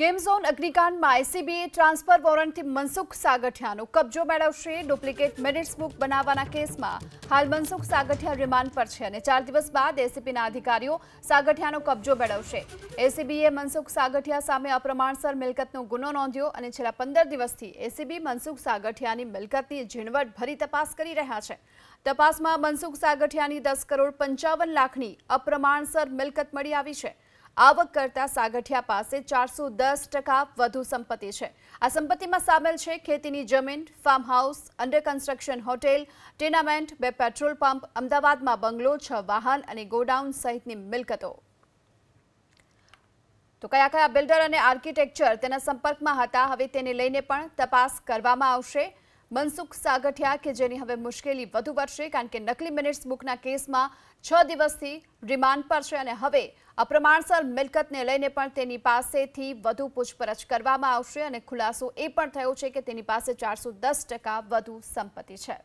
game zone અગ્નિકાંડમાં એસીબીએ transfer વોરંટથી મનસુખ સાગઠિયાનો કબજો મેળવશે ડુપ્લિકેટ મેરિટ્સ બુક બનાવવાના કેસમાં હાલ મનસુખ સાગઠિયા રિમાન્ડ પર છે અને ચાર દિવસ બાદ એસીબીના અધિકારીઓ સાગઠિયાનો કબજો મેળવશે એસીબીએ મનસુખ સાગઠિયા સામે અપ્રમાણસર મિલકતનો ગુનો નોંધ્યો અને છેલ્લા પંદર દિવસથી એસીબી મનસુખ સાગઠિયાની મિલકતની ઝીણવટ ભરી તપાસ કરી રહ્યા છે તપાસમાં મનસુખ સાગઠિયાની દસ કરોડ પંચાવન લાખની અપ્રમાણસર મિલકત મળી આવી છે આવક કરતા સાગઠિયા પાસે ચારસો દસ ટકા વધુ સંપત્તિ છે આ સંપત્તિમાં સામેલ છે ખેતીની જમીન farm house under construction hotel tenement બે પેટ્રોલ પંપ અમદાવાદમાં બંગલો છ વાહન અને ગોડાઉન સહિતની મિલકતો તો કયા કયા બિલ્ડર અને આર્કિટેક્ચર તેના સંપર્કમાં હતા હવે તેને લઈને પણ તપાસ કરવામાં આવશે મનસુખ સાગઠિયા કે જેની હવે મુશ્કેલી વધુ વધશે કારણ કે નકલી મિનિટ્સ બુકના કેસમાં છ દિવસથી રિમાન્ડ પર છે અને હવે અપ્રમાણસર મિલકતને લઈને પણ તેની પાસેથી વધુ પૂછપરછ કરવામાં આવશે અને ખુલાસો એ પણ થયો છે કે તેની પાસે ચારસો વધુ સંપત્તિ છે